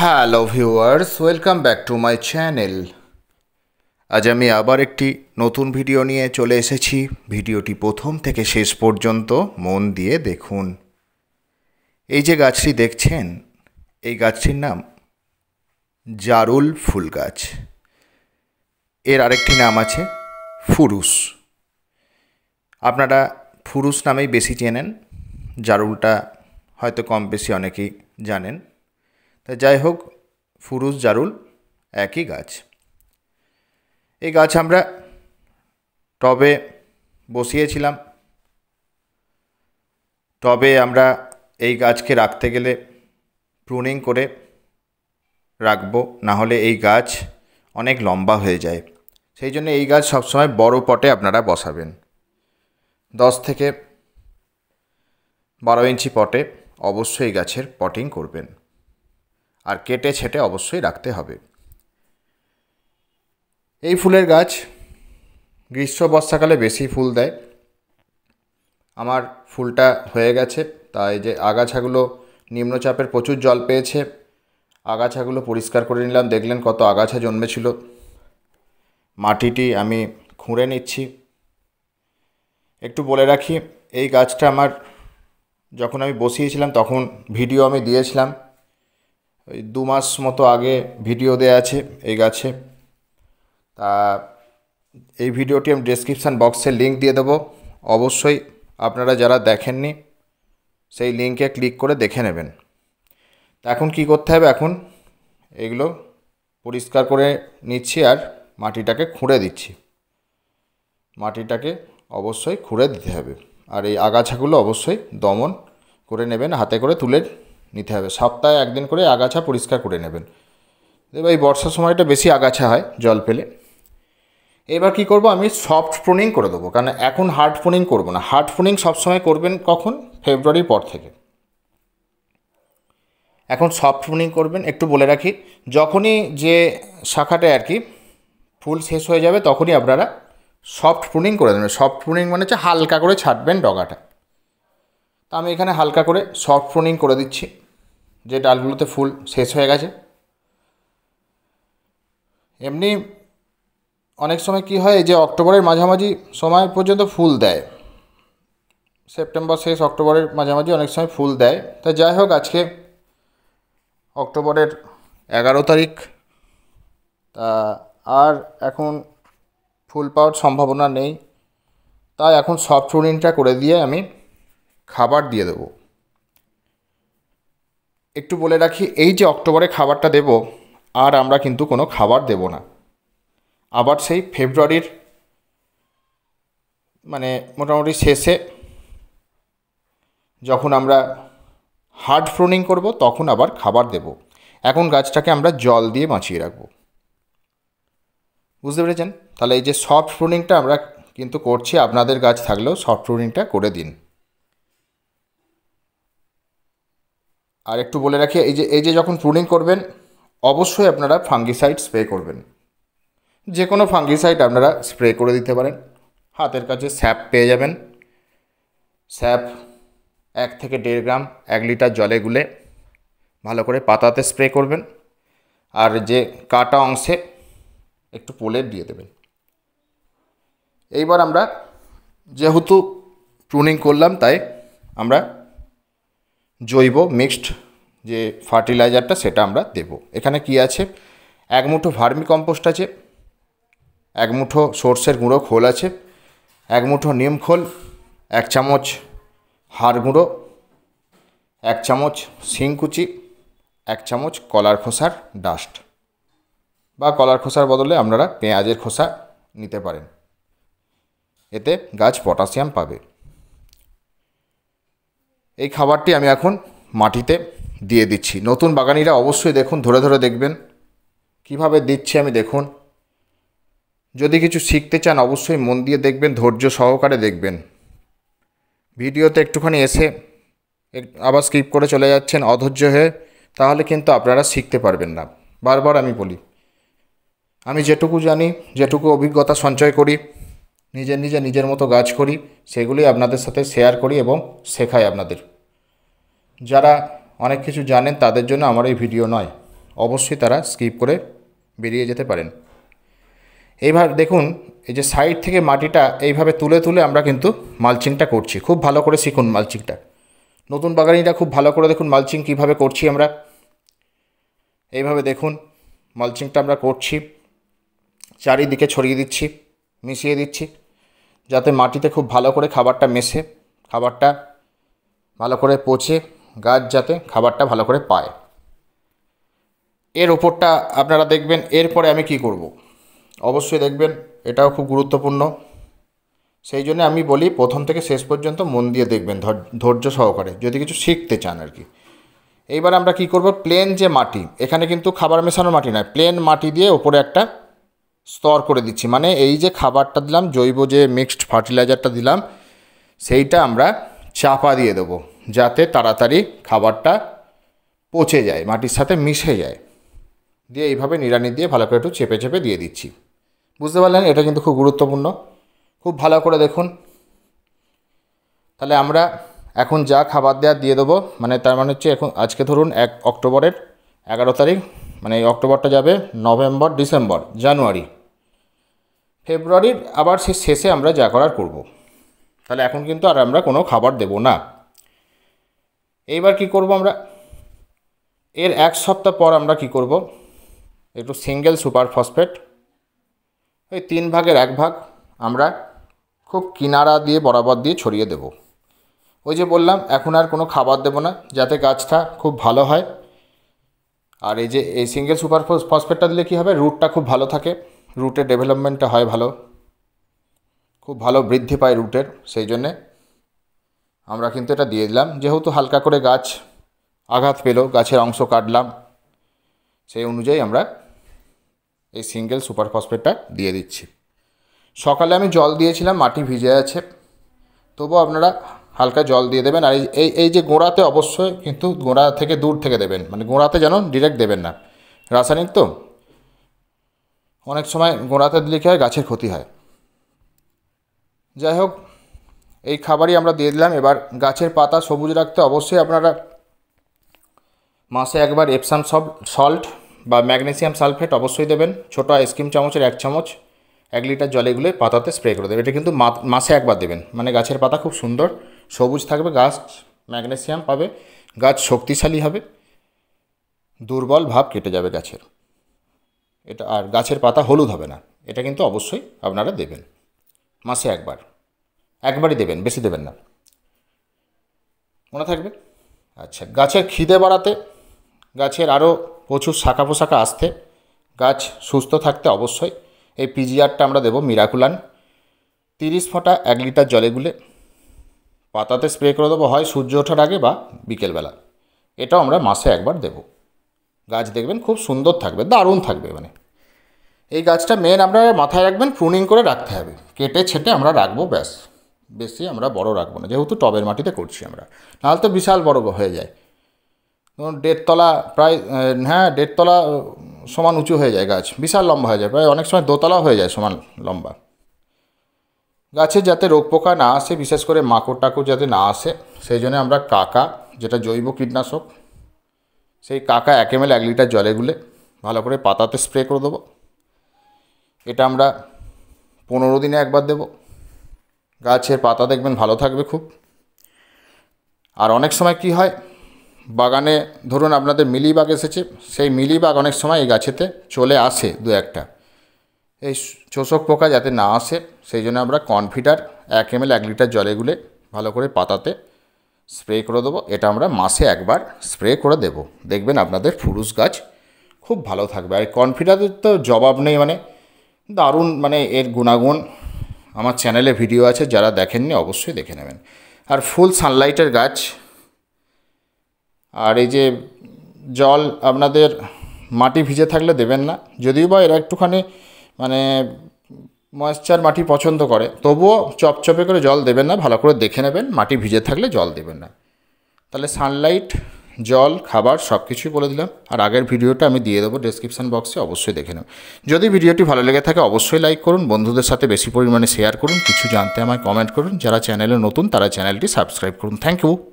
Hello viewers welcome back to my channel আজ আমি আবার একটি নতুন ভিডিও নিয়ে চলে এসেছি ভিডিওটি প্রথম থেকে শেষ পর্যন্ত মন দিয়ে দেখুন এই যে গাছটি দেখছেন এই গাছটির নাম জারুল ফুল গাছ এর আরেকটি নাম আছে ফুরুস আপনারা ফুরুস নামেই বেশি চেনেন জারুলটা হয়তো কম বেশি অনেকেই জানেন তা যাই হোক ফুরুজ জারুল একই গাছ এই গাছ আমরা টবে বসিয়েছিলাম টবে আমরা এই গাছকে রাখতে গেলে প্রুনিং করে রাখব না হলে এই গাছ অনেক লম্বা হয়ে যায় সেই জন্য এই গাছ সবসময় বড় পটে আপনারা বসাবেন দশ থেকে বারো ইঞ্চি পটে অবশ্যই গাছের পটিং করবেন আর কেটে ছেটে অবশ্যই রাখতে হবে এই ফুলের গাছ গ্রীষ্ম বর্ষাকালে বেশি ফুল দেয় আমার ফুলটা হয়ে গেছে তাই যে আগাছাগুলো নিম্নচাপের প্রচুর জল পেয়েছে আগাছাগুলো পরিষ্কার করে নিলাম দেখলেন কত আগাছা জন্মেছিল মাটিটি আমি খুঁড়ে নিচ্ছি একটু বলে রাখি এই গাছটা আমার যখন আমি বসিয়েছিলাম তখন ভিডিও আমি দিয়েছিলাম ওই দু মাস মতো আগে ভিডিও দেয়া আছে এই গাছে তা এই ভিডিওটি আমি ডেসক্রিপশান বক্সে লিঙ্ক দিয়ে দেবো অবশ্যই আপনারা যারা দেখেননি সেই লিঙ্কে ক্লিক করে দেখে নেবেন তা এখন কি করতে হবে এখন এগুলো পরিষ্কার করে নিচ্ছি আর মাটিটাকে খুঁড়ে দিচ্ছি মাটিটাকে অবশ্যই খুঁড়ে দিতে হবে আর এই আগাছাগুলো অবশ্যই দমন করে নেবেন হাতে করে তুলে নিতে হবে সপ্তাহে একদিন করে আগাছা পরিষ্কার করে নেবেন এবার এই বর্ষার সময়টা বেশি আগাছা হয় জল পেলে এবার কি করব আমি সফট প্রুনিং করে দেবো কারণ এখন হার্ড প্রুনিং করব না হার্ড প্রুনিং সবসময় করবেন কখন ফেব্রুয়ারির পর থেকে এখন সফট প্রুনিং করবেন একটু বলে রাখি যখনই যে শাখাটা আর কি ফুল শেষ হয়ে যাবে তখনই আপনারা সফট প্রুনিং করে দেবেন সফট প্রুনিং মানে হচ্ছে হালকা করে ছাড়বেন ডগাটা তা আমি এখানে হালকা করে সফট প্রুনিং করে দিচ্ছি যে ডালগুলোতে ফুল শেষ হয়ে গেছে এমনি অনেক সময় কি হয় যে অক্টোবরের মাঝামাঝি সময় পর্যন্ত ফুল দেয় সেপ্টেম্বর শেষ অক্টোবরের মাঝামাঝি অনেক সময় ফুল দেয় তা যাই হোক আজকে অক্টোবরের এগারো তারিখ তা আর এখন ফুল পাওয়ার সম্ভাবনা নেই তাই এখন সফট রুটিনটা করে দিয়ে আমি খাবার দিয়ে দেবো একটু বলে রাখি এই যে অক্টোবরে খাবারটা দেব আর আমরা কিন্তু কোনো খাবার দেব না আবার সেই ফেব্রুয়ারির মানে মোটামুটি শেষে যখন আমরা হার্ড ফ্রোনিং করব তখন আবার খাবার দেব এখন গাছটাকে আমরা জল দিয়ে বাঁচিয়ে রাখব বুঝতে পেরেছেন তাহলে এই যে সফট প্রুনিংটা আমরা কিন্তু করছি আপনাদের গাছ থাকলেও সফট প্রুনিংটা করে দিন আর একটু বলে রাখি এই যে এই যে যখন প্রুনিং করবেন অবশ্যই আপনারা ফাঙ্গিসাইড স্প্রে করবেন যে কোনো ফাঙ্গিসাইড আপনারা স্প্রে করে দিতে পারেন হাতের কাছে স্যাপ পেয়ে যাবেন স্যাপ এক থেকে দেড় গ্রাম এক লিটার জলে গুলে ভালো করে পাতাতে স্প্রে করবেন আর যে কাটা অংশে একটু পোলের দিয়ে দেবেন এইবার আমরা যেহেতু প্রুনিং করলাম তাই আমরা জৈব মিক্সড যে ফার্টিলাইজারটা সেটা আমরা দেব এখানে কি আছে এক মুঠো ভার্মি কম্পোস্ট আছে এক মুঠো সর্ষের গুঁড়ো খোল আছে এক মুঠো নিম খোল এক চামচ হাড় গুঁড়ো এক চামচ শিংকুচি এক চামচ কলার খোসার ডাস্ট বা কলার খোসার বদলে আপনারা পেঁয়াজের খোসা নিতে পারেন এতে গাছ পটাশিয়াম পাবে এই খাবারটি আমি এখন মাটিতে দিয়ে দিচ্ছি নতুন বাগানিরা অবশ্যই দেখুন ধরে ধরে দেখবেন কিভাবে দিচ্ছি আমি দেখুন যদি কিছু শিখতে চান অবশ্যই মন দিয়ে দেখবেন ধৈর্য সহকারে দেখবেন ভিডিওতে একটুখানি এসে আবার স্কিপ করে চলে যাচ্ছেন অধৈর্য হয়ে তাহলে কিন্তু আপনারা শিখতে পারবেন না বারবার আমি বলি আমি যেটুকু জানি যেটুকু অভিজ্ঞতা সঞ্চয় করি নিজের নিজে নিজের মতো গাছ করি সেগুলি আপনাদের সাথে শেয়ার করি এবং শেখাই আপনাদের যারা অনেক কিছু জানেন তাদের জন্য আমার এই ভিডিও নয় অবশ্যই তারা স্কিপ করে বেরিয়ে যেতে পারেন এইবার দেখুন এই যে সাইড থেকে মাটিটা এইভাবে তুলে তুলে আমরা কিন্তু মালচিংটা করছি খুব ভালো করে শিখুন মালচিংটা নতুন বাগানিরা খুব ভালো করে দেখুন মালচিং কিভাবে করছি আমরা এইভাবে দেখুন মালচিংটা আমরা করছি চারিদিকে ছড়িয়ে দিচ্ছি মিশিয়ে দিচ্ছি যাতে মাটিতে খুব ভালো করে খাবারটা মেশে খাবারটা ভালো করে পচে গাছ যাতে খাবারটা ভালো করে পায় এর ওপরটা আপনারা দেখবেন এরপরে আমি কি করব। অবশ্যই দেখবেন এটাও খুব গুরুত্বপূর্ণ সেই জন্য আমি বলি প্রথম থেকে শেষ পর্যন্ত মন দিয়ে দেখবেন ধৈর্য সহকারে যদি কিছু শিখতে চান আর কি এইবার আমরা কি করব প্লেন যে মাটি এখানে কিন্তু খাবার মেশানো মাটি নয় প্লেন মাটি দিয়ে ওপরে একটা স্তর করে দিচ্ছি মানে এই যে খাবারটা দিলাম জৈব যে মিক্সড ফার্টিলাইজারটা দিলাম সেইটা আমরা চাপা দিয়ে দেবো যাতে তাড়াতাড়ি খাবারটা পচে যায় মাটির সাথে মিশে যায় দিয়ে এইভাবে নিড়ানি দিয়ে ভালো করে একটু চেপে চেপে দিয়ে দিচ্ছি বুঝতে পারলেন এটা কিন্তু খুব গুরুত্বপূর্ণ খুব ভালো করে দেখুন তাহলে আমরা এখন যা খাবার দেওয়া দিয়ে দেবো মানে তার মানে হচ্ছে এখন আজকে ধরুন এক অক্টোবরের এগারো তারিখ মানে এই অক্টোবরটা যাবে নভেম্বর ডিসেম্বর জানুয়ারি ফেব্রুয়ারির আবার সে শেষে আমরা যা করার করব তাহলে এখন কিন্তু আর আমরা কোনো খাবার দেব না এইবার কি করব আমরা এর এক সপ্তাহ পর আমরা কি করব একটু সিঙ্গেল সুপার ফসফেট ওই তিন ভাগের এক ভাগ আমরা খুব কিনারা দিয়ে বরাবর দিয়ে ছড়িয়ে দেব ওই যে বললাম এখন আর কোনো খাবার দেব না যাতে গাছটা খুব ভালো হয় আর এই যে এই সিঙ্গেল সুপার ফসফেটটা দিলে কী হবে রুটটা খুব ভালো থাকে রুটের ডেভেলপমেন্টটা হয় ভালো খুব ভালো বৃদ্ধি পায় রুটের সেই জন্যে আমরা কিন্তু এটা দিয়ে দিলাম যেহেতু হালকা করে গাছ আঘাত পেল গাছের অংশ কাটলাম সেই অনুযায়ী আমরা এই সিঙ্গেল সুপার ফসফেটটা দিয়ে দিচ্ছি সকালে আমি জল দিয়েছিলাম মাটি ভিজে আছে তবু আপনারা হালকা জল দিয়ে দেবেন আর এই এই যে গোড়াতে অবশ্যই কিন্তু গোড়া থেকে দূর থেকে দেবেন মানে গোড়াতে যেন ডিরেক্ট দেবেন না রাসায়নিক তো অনেক সময় গোড়াতে দিলে কী হয় গাছের ক্ষতি হয় যাই হোক এই খাবারই আমরা দিয়ে দিলাম এবার গাছের পাতা সবুজ রাখতে অবশ্যই আপনারা মাসে একবার এপসাম সল্ট বা ম্যাগনেসিয়াম সালফেট অবশ্যই দেবেন ছোটো আইসক্রিম চামচের এক চামচ এক লিটার জলে গুলে পাতাতে স্প্রে করে দেবেন এটা কিন্তু মাসে একবার দেবেন মানে গাছের পাতা খুব সুন্দর সবুজ থাকবে গাছ ম্যাগনেসিয়াম পাবে গাছ শক্তিশালী হবে দুর্বল ভাব কেটে যাবে গাছের এটা আর গাছের পাতা হলুদ হবে না এটা কিন্তু অবশ্যই আপনারা দেবেন মাসে একবার একবারই দেবেন বেশি দেবেন না মনে থাকবে আচ্ছা গাছের খিদে বাড়াতে গাছের আরও প্রচুর শাখা পোশাখা আসতে গাছ সুস্থ থাকতে অবশ্যই এই পিজিআরটা আমরা দেব মিরাকুলান তিরিশ ফোঁটা এক লিটার জলে গুলে পাতাতে স্প্রে করে দেবো হয় সূর্য ওঠার আগে বা বিকেলবেলা এটাও আমরা মাসে একবার দেব গাছ দেখবেন খুব সুন্দর থাকবে দারুণ থাকবে মানে এই গাছটা মেন আমরা মাথায় রাখবেন প্রুনিং করে রাখতে হবে কেটে ছেটে আমরা রাখবো ব্যাস বেশি আমরা বড় রাখবো না যেহেতু টবের মাটিতে করছি আমরা নাহলে তো বিশাল বড় হয়ে যায় ধরুন দেড়তলা প্রায় হ্যাঁ দেড়তলা সমান উঁচু হয়ে যায় গাছ বিশাল লম্বা হয়ে যায় প্রায় অনেক সময় দোতলা হয়ে যায় সমান লম্বা গাছে যাতে রোগ পোকা না আসে বিশেষ করে মাকড় টাকড় যাতে না আসে সেই জন্য আমরা কাকা যেটা জৈব কীটনাশক সেই কাকা এক এম এক লিটার জলে গুলে ভালো করে পাতাতে স্প্রে করে দেবো এটা আমরা পনেরো দিনে একবার দেব গাছের পাতা দেখবেন ভালো থাকবে খুব আর অনেক সময় কি হয় বাগানে ধরুন আপনাদের মিলিবাগ এসেছে সেই মিলিবাগ অনেক সময় এই গাছেতে চলে আসে দু একটা এই চোষক পোকা যাতে না আসে সেই জন্য আমরা কনফিটার এক এম এক লিটার জলে গুলে ভালো করে পাতাতে স্প্রে করে দেবো এটা আমরা মাসে একবার স্প্রে করে দেব দেখবেন আপনাদের ফুরুস গাছ খুব ভালো থাকবে আর কনফিটারের তো জবাব নেই মানে দারুণ মানে এর গুণাগুণ আমার চ্যানেলে ভিডিও আছে যারা দেখেননি অবশ্যই দেখে নেবেন আর ফুল সানলাইটের গাছ আর এই যে জল আপনাদের মাটি ভিজে থাকলে দেবেন না যদিও বা এরা একটুখানি মানে ময়েশ্চার মাটি পছন্দ করে তবুও চপচপে করে জল দেবেন না ভালো করে দেখে নেবেন মাটি ভিজে থাকলে জল দেবেন না তাহলে সানলাইট জল খাবার সব কিছুই বলে দিলাম আর আগের ভিডিওটা আমি দিয়ে দেবো ডিসক্রিপশান বক্সে অবশ্যই দেখে নেব যদি ভিডিওটি ভালো লেগে থাকে অবশ্যই লাইক করুন বন্ধুদের সাথে বেশি পরিমাণে শেয়ার করুন কিছু জানতে আমায় কমেন্ট করুন যারা চ্যানেলে নতুন তারা চ্যানেলটি সাবস্ক্রাইব করুন থ্যাংক ইউ